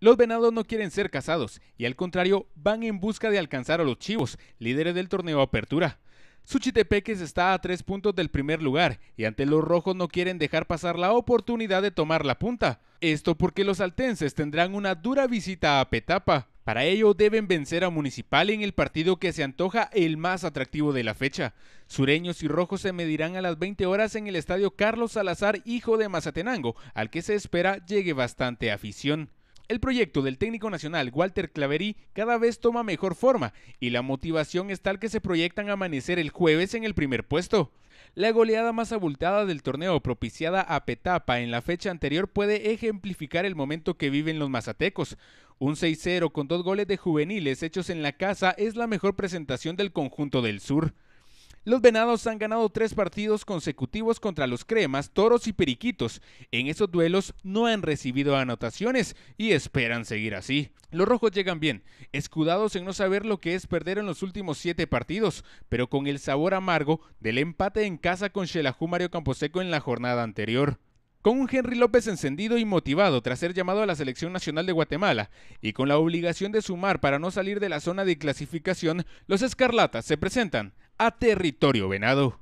Los venados no quieren ser cazados y al contrario van en busca de alcanzar a los chivos, líderes del torneo Apertura. Suchitepeques está a tres puntos del primer lugar y ante los rojos no quieren dejar pasar la oportunidad de tomar la punta. Esto porque los altenses tendrán una dura visita a Petapa. Para ello deben vencer a Municipal en el partido que se antoja el más atractivo de la fecha. Sureños y rojos se medirán a las 20 horas en el estadio Carlos Salazar, hijo de Mazatenango, al que se espera llegue bastante afición. El proyecto del técnico nacional Walter Claverí cada vez toma mejor forma y la motivación es tal que se proyectan amanecer el jueves en el primer puesto. La goleada más abultada del torneo propiciada a Petapa en la fecha anterior puede ejemplificar el momento que viven los mazatecos. Un 6-0 con dos goles de juveniles hechos en la casa es la mejor presentación del conjunto del sur. Los Venados han ganado tres partidos consecutivos contra los Cremas, Toros y Periquitos. En esos duelos no han recibido anotaciones y esperan seguir así. Los rojos llegan bien, escudados en no saber lo que es perder en los últimos siete partidos, pero con el sabor amargo del empate en casa con Shelaju Mario Camposeco en la jornada anterior. Con un Henry López encendido y motivado tras ser llamado a la selección nacional de Guatemala y con la obligación de sumar para no salir de la zona de clasificación, los Escarlatas se presentan a territorio venado.